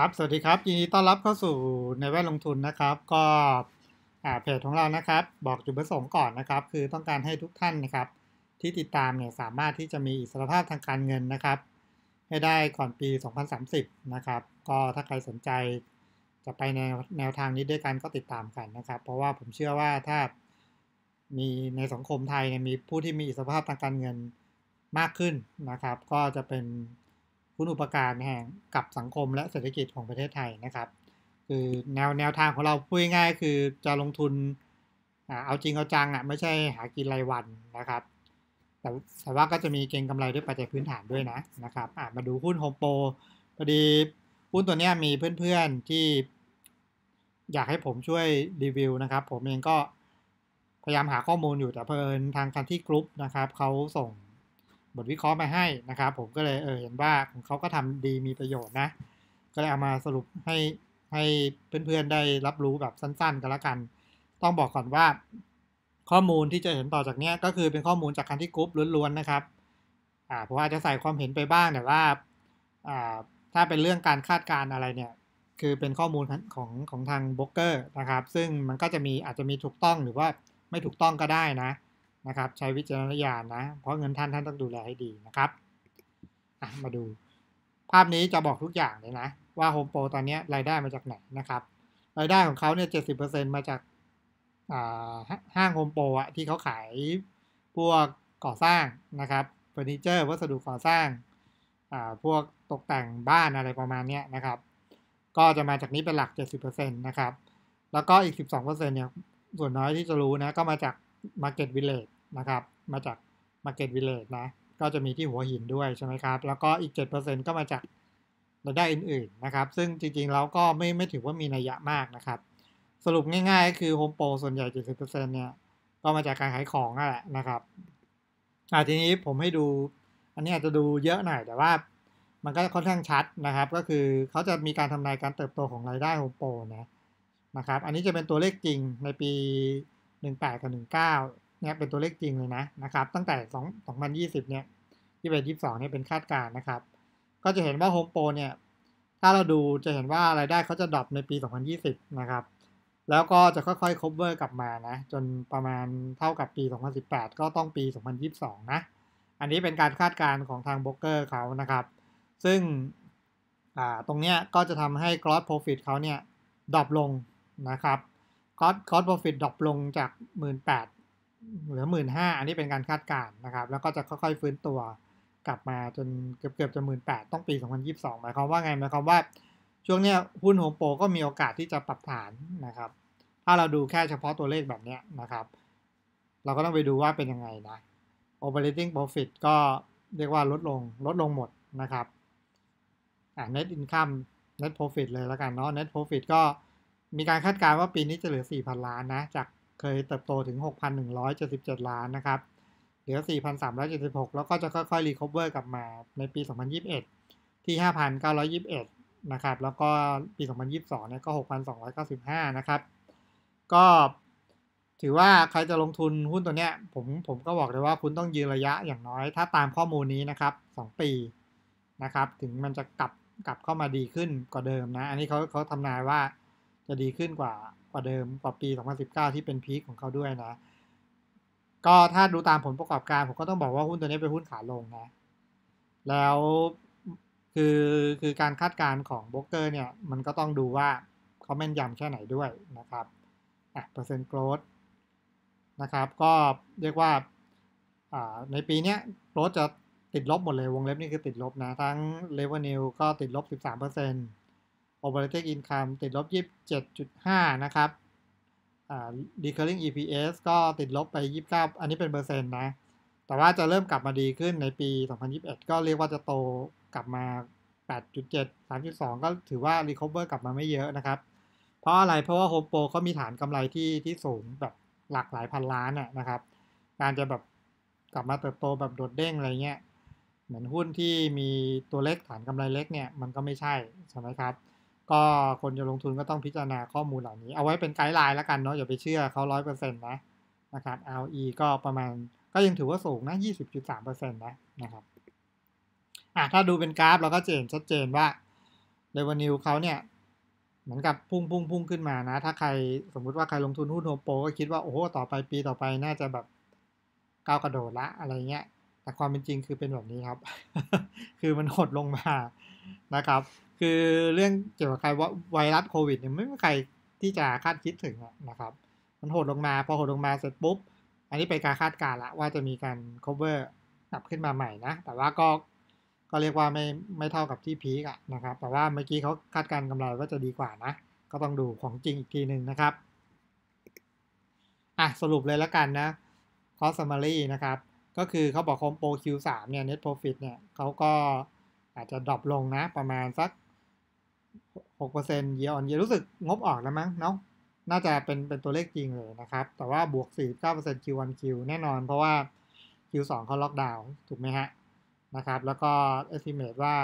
ครับ สวัสดีครับ ยินดีต้อนรับเข้าสู่ในแวดลงทุนนะครับ ก็เพจของเรานะครับ บอกจุดประสงค์ก่อนนะครับ คือต้องการให้ทุกท่านนะครับ ที่ติดตามเนี่ยสามารถที่จะมีอิสรภาพทางการเงินนะครับ ให้ได้ก่อนปี 2030นะครับ ก็ถ้าใครสนใจจะไปในแนวทางนี้ด้วยกันก็ติดตามกันนะครับ เพราะว่าผมเชื่อว่าถ้ามีในสังคมไทยเนี่ยมีผู้ที่มีอิสรภาพทางการเงินมากขึ้นนะครับ ก็จะเป็นคุณอุปการแห่งกับสังคมและเศรษฐกิจของประเทศไทยนะครับ คือแนวแนวทางของเราพูดง่ายคือจะลงทุนเอาจริงเอาจังอ่ะไม่ใช่หากินรายวันนะครับแต่แต่ว่าก็จะมีเก็งกำไรด้วยปัจจัยพื้นฐานด้วยนะนะครับมาดูหุ้นโฮมโปรพอดีหุ้นตัวนี้มีเพื่อนๆที่ อยากให้ผมช่วยรีวิวนะครับ ผมเองก็พยายามหาข้อมูลอยู่แต่เพลินทางคันที่กรุ๊ปนะครับเขาส่งบทวิเคราะห์มาให้นะครับ ผมก็เลยเออเห็นว่าของเขาก็ทำดีมีประโยชน์นะ ก็เลยเอามาสรุปให้ให้เพื่อน ๆได้รับรู้แบบสั้นๆกันละกันต้องบอกก่อนว่า ข้อมูลที่จะเห็นต่อจากนี้ก็คือเป็นข้อมูลจากคันที่กรุ๊ปล้วนๆนะครับอ่าผมอาจจะใส่ความเห็นไปบ้างแต่ว่าอ่า ถ้าเป็นเรื่องการคาดการณ์อะไรเนี่ย คือเป็นข้อมูลของของทางบล็อกเกอร์ นะครับ ซึ่งมันก็จะมีอาจจะมีถูกต้องหรือว่าไม่ถูกต้องก็ได้นะนะครับ ใช้วิจารณญาณนะ เพราะเงินท่าน ท่านต้องดูแลให้ดีนะครับมาดูภาพนี้จะบอกทุกอย่างเลยนะ ว่าโฮมโปรตอนนี้รายได้มาจากไหนนะครับ รายได้ของเขาเนี่ยเจ็ดสิบเปอร์เซ็นมาจากห้างโฮมโปรอะที่เขาขาย พวกก่อสร้างนะครับเฟอร์นิเจอร์วัสดุก่อสร้างพวกตกแต่งบ้านอะไรประมาณนี้นะครับ ก็จะมาจากนี้เป็นหลัก 70%นะครับ แล้วก็อีก 12%เนี่ยส่วนน้อยที่จะรู้นะก็มาจาก Market Village นะครับมาจาก Market Village นะ ก็จะมีที่หัวหินด้วยใช่ไหมครับ แล้วก็อีก 7%ก็มาจากรายได้อื่นๆนะครับ ซึ่งจริง ๆ แล้วก็ไม่ไม่ถือว่ามีนัยยะมากนะครับ สรุปง่าย ๆ คือโฮมโปรส่วนใหญ่ 70%เนี่ยก็มาจากการขายของนั่นแหละนะครับอ่าทีนี้ผมให้ดูอันนี้อาจจะดูเยอะหน่อยแต่ว่ามันก็ค่อนข้างชัดนะครับ ก็คือเขาจะมีการทำนายการเติบโตของรายได้โฮมโปรนะนะครับ อันนี้จะเป็นตัวเลขจริงในปี 18กับ19เนี่ยเป็นตัวเลขจริงเลยนะนะครับ ตั้งแต่2 2020เนี่ย21 22เนี่ยเป็นคาดการณ์นะครับ ก็จะเห็นว่าโฮมโปรเนี่ย ถ้าเราดูจะเห็นว่ารายได้เขาจะดรอปในปี 2020นะครับแล้วก็จะค่อยๆเวอร์กลับมานะ จนประมาณเท่ากับปี 2018 ก็ต้องปี 2022นะอันนี้เป็นการคาดการณ์ของทางโบรกเกอร์เขานะครับ ซึ่งตรงเนี้ยก็จะทำให้ gross profit เขาเนี่ยดรอปลงนะครับ gross gross profit ดรอปลงจาก 18เหลือหมื่นห้าอันนี้เป็นการคาดการณ์นะครับ แล้วก็จะค่อยๆฟื้นตัวกลับมาจนเกือบเกือบจะหมื่นแปดต้องปีสองพันยีบสองหมายความว่าไงหมายความว่าช่วงเนี้ยหุ้นโฮมโปรก็มีโอกาสที่จะปรับฐานนะครับ ถ้าเราดูแค่เฉพาะตัวเลขแบบเนี้ยนะครับ เราก็ต้องไปดูว่าเป็นยังไงนะ operating profit ก็เรียกว่าลดลงลดลงหมดนะครับอ่า net income net profit เลยแล้วกันเนาะ net profit ก็มีการคาดการณ์ว่าปีนี้จะเหลือ4,000ล้านนะจากเคยเติบโตถึง 6,177 ล้านนะครับ เหลือ 4,376 แล้วก็จะค่อยๆ รีคอเวอร์กลับมาในปี 2021 ที่ 5,921 นะครับ แล้วก็ปี 2022 เนี่ยก็ 6,295 นะครับ ก็ถือว่าใครจะลงทุนหุ้นตัวเนี้ย ผม ผมก็บอกเลยว่าคุณต้องยืนระยะอย่างน้อย ถ้าตามข้อมูลนี้นะครับ 2 ปี นะครับ ถึงมันจะกลับกลับเข้ามาดีขึ้นกว่าเดิมนะ อันนี้เขาเขาทำนายว่าจะดีขึ้นกว่าว่าเดิมกว่าปี 2019 ที่เป็นพีคของเขาด้วยนะ ก็ถ้าดูตามผลประกอบการ ผมก็ต้องบอกว่าหุ้นตัวนี้เป็นหุ้นขาลงนะ แล้วคือคือการคาดการณ์ของบล็อกเกอร์เนี่ย มันก็ต้องดูว่าเขาแม่นยำแค่ไหนด้วยนะครับ อ่ะเปอร์เซ็นต์โกรดนะครับก็เรียกว่าในปีนี้โกรดจะติดลบหมดเลย วงเล็บนี่คือติดลบนะ ทั้งเวอร์เ u e ก็ติดลบ 13%น operating income ติดลบ 27.5 นะครับ recurring EPS ก็ติดลบไป 29 อันนี้เป็นเปอร์เซ็นต์นะ แต่ว่าจะเริ่มกลับมาดีขึ้นในปี 2021 ก็เรียกว่าจะโตกลับมา 8.7 3.2 ก็ถือว่า recover กลับมาไม่เยอะนะครับ เพราะอะไรเพราะว่าโฮมโปรเขามีฐานกำไรที่ที่สูง แบบหลักหลายพันล้านนะครับ การจะแบบกลับมาเติบโตแบบโดดเด้งอะไรเงี้ย เหมือนหุ้นที่มีตัวเล็กฐานกำไรเล็กเนี่ยมันก็ไม่ใช่ใช่ไหมครับก็คนจะลงทุนก็ต้องพิจารณาข้อมูลเหล่านี้เอาไว้เป็นไกด์ไลน์แล้วกันเนาะอย่าไปเชื่อเขาร้อยเปอร์เซ็นต์นะนะครับ ROE ก็ประมาณก็ยังถือว่าสูงนะยี่สิบจุดสามเปอร์เซ็นต์นะนะครับ อ่ะ ถ้าดูเป็นกราฟ เราก็เจนชัดเจนว่าเรเวนิวเขาเนี่ย เหมือนกับพุ่งพุ่งพุ่งขึ้นมานะ ถ้าใครสมมุติว่าใครลงทุนหุ้นโฮมโปรก็คิดว่าโอ้โหต่อไปปีต่อไปน่าจะแบบก้าวกระโดดละอะไรเงี้ยแต่ความเป็นจริงคือเป็นแบบนี้ครับ คือมันหดลงมานะครับคือเรื่องเกี่ยวกับใครไวรัสโควิดเนี่ยไม่มีใครที่จะคาดคิดถึงนะครับมันโหดลงมา พอโหดลงมาเสร็จปุ๊บ อันนี้เป็นการคาดการณ์ละ ว่าจะมีการ cover กลับขึ้นมาใหม่นะ แต่ว่าก็ก็เรียกว่าไม่ไม่เท่ากับที่พีกอะนะครับ แต่ว่าเมื่อกี้เขาคาดการณ์กำไรว่าจะดีกว่านะ ก็ต้องดูของจริงอีกทีหนึ่งนะครับอ่ะสรุปเลยแล้วกันนะคอสมารีนะครับ ก็คือเขาบอกคอมโป Q3 เนี่ย net profit เนี่ยเขาก็อาจจะดรอปลงนะ ประมาณสักหกเปอร์เซ็นต์เยออนเยรู้สึกงบออกแล้วมั้งเนาะ น่าจะเป็นเป็นตัวเลขจริงเลยนะครับ แต่ว่าบวกสี่เเเก้าปอร์์ซ็นตคิวันคิวแน่นอนเพราะว่าคิวสองเขาล็อกดาวน์ถูกไหมฮะนะครับ แล้วก็ estimate ว่า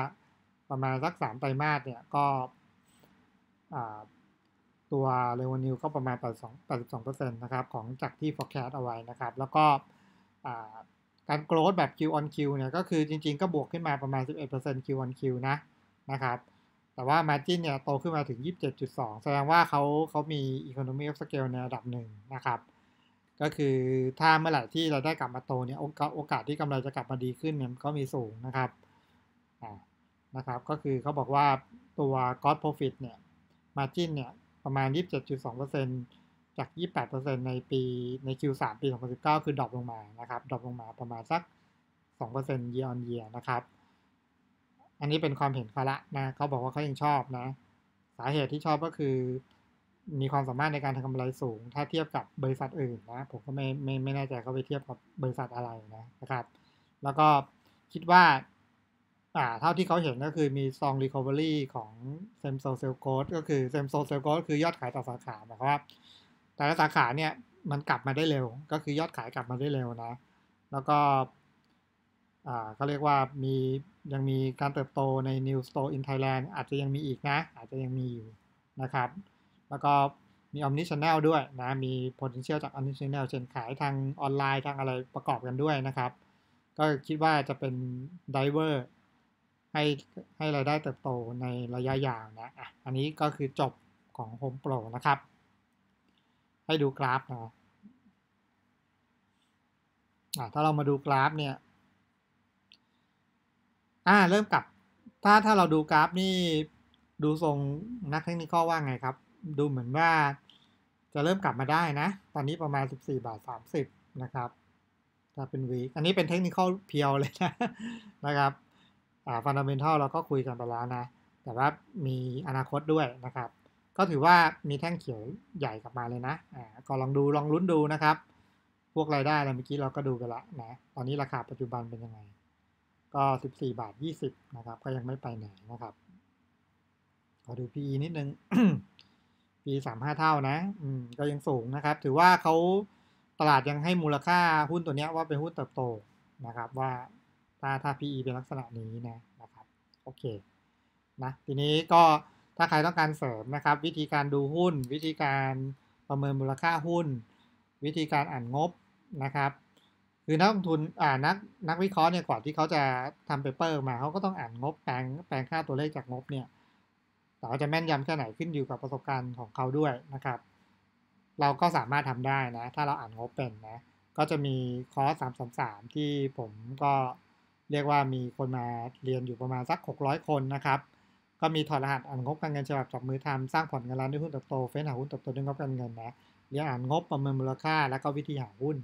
ประมาณสักสามไตรมาสเนี่ย ก็ตัวเรเวนิวก็ประมาณ 82ซ็นะครับ ของจากที่ forecast เอาไว้นะครับ แล้วก็การ growth แบบ Q on Q เนี่ย ก็คือจริงๆ ก็บวกขึ้นมาประมาณ 11% Q on Q นะนะครับแต่ว่า margin เนี่ยโตขึ้นมาถึง 27.2แสดงว่าเขาเขามี economy of scale ในระดับหนึ่งนะครับ ก็คือถ้าเมื่อไหร่ที่เราได้กลับมาโตเนี่ยโอกาสที่กำไรจะกลับมาดีขึ้นเนี่ยก็มีสูงนะครับนะครับ ก็คือเขาบอกว่าตัว cost profit เนี่ย margin เนี่ยประมาณ 27.2%จาก 28%ในปีใน Q3 ปี 2019 คือดรอปลงมานะครับดรอปลงมาประมาณสัก 2% year on year นะครับอันนี้เป็นความเห็นเขาละนะ เขาบอกว่าเขายังชอบนะ สาเหตุที่ชอบก็คือ มีความสามารถในการทำกำไรสูง ถ้าเทียบกับบริษัทอื่นนะ ผมก็ไม่ไม่ไม่แน่ใจเขาไปเทียบกับบริษัทอะไรนะนะครับ แล้วก็คิดว่า อ่า เท่าที่เขาเห็นก็คือมีซองรีคอเวอรี่ของเซมโซเซลโกสก็คือเซมโซเซลโกสก็คือยอดขายต่อสาขานะครับ แต่ละสาขาเนี่ย มันกลับมาได้เร็ว ก็คือยอดขายกลับมาได้เร็วนะ แล้วก็ขาเรียกว่ามียังมีการเติบโตใน New Store in Thailand อาจจะยังมีอีกนะ อาจจะยังมีอยู่นะครับ แล้วก็มี Omni Channel ด้วยนะ มี potential จาก Omni Channel เช่นขายทางออนไลน์ทางอะไรประกอบกันด้วยนะครับ ก็คิดว่าจะเป็น d i v e r ให้ให้รายได้เติบโตในระยะยาวนะอ่ะอันนี้ก็คือจบของ Home Pro นะครับ ให้ดูกราฟนะอ่ะถ้าเรามาดูกราฟ เนี่ยอ่าเริ่มกับถ้าถ้าเราดูกราฟนี่ดูทรงนักเทคนิคว่าไงครับ ดูเหมือนว่าจะเริ่มกลับมาได้นะ ตอนนี้ประมาณ 14 บาท30นะครับถ้าเป็นวีอันนี้เป็นเทคนิคเพียวเลยนะนะครับอ่าฟันดัมเบลท์เราก็คุยกันไปแล้วนะ แต่ว่ามีอนาคตด้วยนะครับ ก็ถือว่ามีแท่งเขียวใหญ่กลับมาเลยนะอ่าก็ลองดูลองลุ้นดูนะครับ พวกรายได้เราเมื่อกี้เราก็ดูกันละนะตอนนี้ราคาปัจจุบันเป็นยังไงก็สิบสี่บาทยี่สิบนะครับ ก็ยังไม่ไปไหนนะครับขอดู PE นิดนึง PE ้าเท่านะอืมก็ยังสูงนะครับ ถือว่าเขาตลาดยังให้มูลค่าหุ้นตัวนี้ว่าเป็นหุ้นเติบโตนะครับ ว่าถ้าถ้า PE เป็นลักษณะนี้นะนะครับโอเคนะทีนี้ก็ถ้าใครต้องการเสริมนะครับ วิธีการดูหุ้น วิธีการประเมินมูลค่าหุ้น วิธีการอ่านงบนะครับคือนักลงทุนอ่านักนักวิเคราะห์เนี่ยก่อนที่เขาจะทำเปเปอร์มาเขาก็ต้องอ่านงบแปลงแปลงค่าตัวเลขจากงบเนี่ยแต่ว่าจะแม่นยำแค่ไหนขึ้นอยู่กับประสบการณ์ของเขาด้วยนะครับเราก็สามารถทำได้นะถ้าเราอ่านงบเป็นนะก็จะมีคอร์สสามสามสามที่ผมก็เรียกว่ามีคนมาเรียนอยู่ประมาณสัก600คนนะครับ ก็มีถอดรหัสอ่านงบการเงินฉบับจับมือทำสร้างผลเงินล้านด้วยหุ้นเติบโตเฟ้นหาหุ้นเติบโตด้วยงบการเงินนะเรียนอ่านงบประเมินมูลค่าแล้วก็วิธีหาหุ้น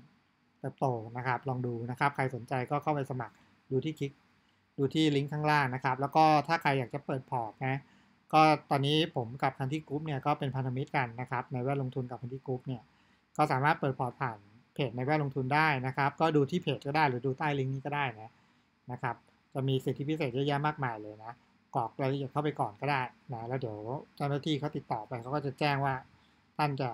เติบโตนะครับ ลองดูนะครับ ใครสนใจก็เข้าไปสมัครดูที่คลิก ดูที่ลิงก์ข้างล่างนะครับ แล้วก็ถ้าใครอยากจะเปิดพอร์ตนะก็ตอนนี้ผมกับพันที่กรุ๊ปเนี่ยก็เป็นพันธมิตรกันนะครับในแวดลงทุนกับพันที่กรุ๊ปเนี่ยก็สามารถเปิดพอร์ตผ่านเพจในแวดลงทุนได้นะครับ ก็ดูที่เพจก็ได้ หรือดูใต้ลิงก์นี้ก็ได้นะนะครับจะมีสิทธิพิเศษเยอะแยะมากมายเลยนะกรอกรายละเอียดเข้าไปก่อนก็ได้นะแล้วเดี๋ยวเจ้าหน้าที่เขาติดต่อไปเขาก็จะแจ้งว่าท่านจะ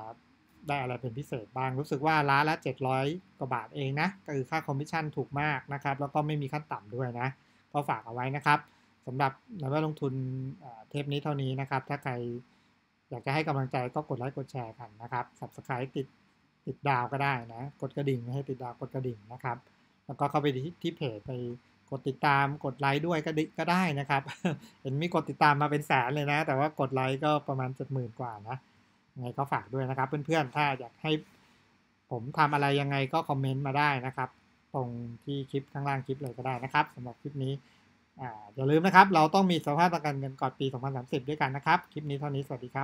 ได้อะไรเป็นพิเศษบ้างรู้สึกว่าร้านละ 700 กว่าบาทเองนะ ก็คือค่าคอมมิชชั่นถูกมากนะครับ แล้วก็ไม่มีขั้นต่ำด้วยนะก็ฝากเอาไว้นะครับสำหรับนักลงทุนเทปนี้เท่านี้นะครับ ถ้าใครอยากจะให้กำลังใจก็กดไลค์กดแชร์กันนะครับ s u b ส c r i b ติดติดดาวก็ได้นะ กดกระดิ่งให้ติดดาวกดกระดิ่งนะครับ แล้วก็เข้าไปที่ที่เพจไปกดติดตามกดไลค์ด้วยก็ดก็ได้นะครับ เห็นมีกดติดตามมาเป็นแสนเลยนะ แต่ว่ากดไลค์ก็ประมาณเจ็ดหมื่นกว่านะไงก็ฝากด้วยนะครับเพื่อน ๆ ถ้าอยากให้ผมทำอะไรยังไงก็คอมเมนต์มาได้นะครับ ตรงที่คลิปข้างล่างคลิปเลยก็ได้นะครับสำหรับคลิปนี้อย่าลืมนะครับ เราต้องมีสภาพประกันเงินก่อนปี 2030 ด้วยกันนะครับ คลิปนี้เท่านี้สวัสดีครับ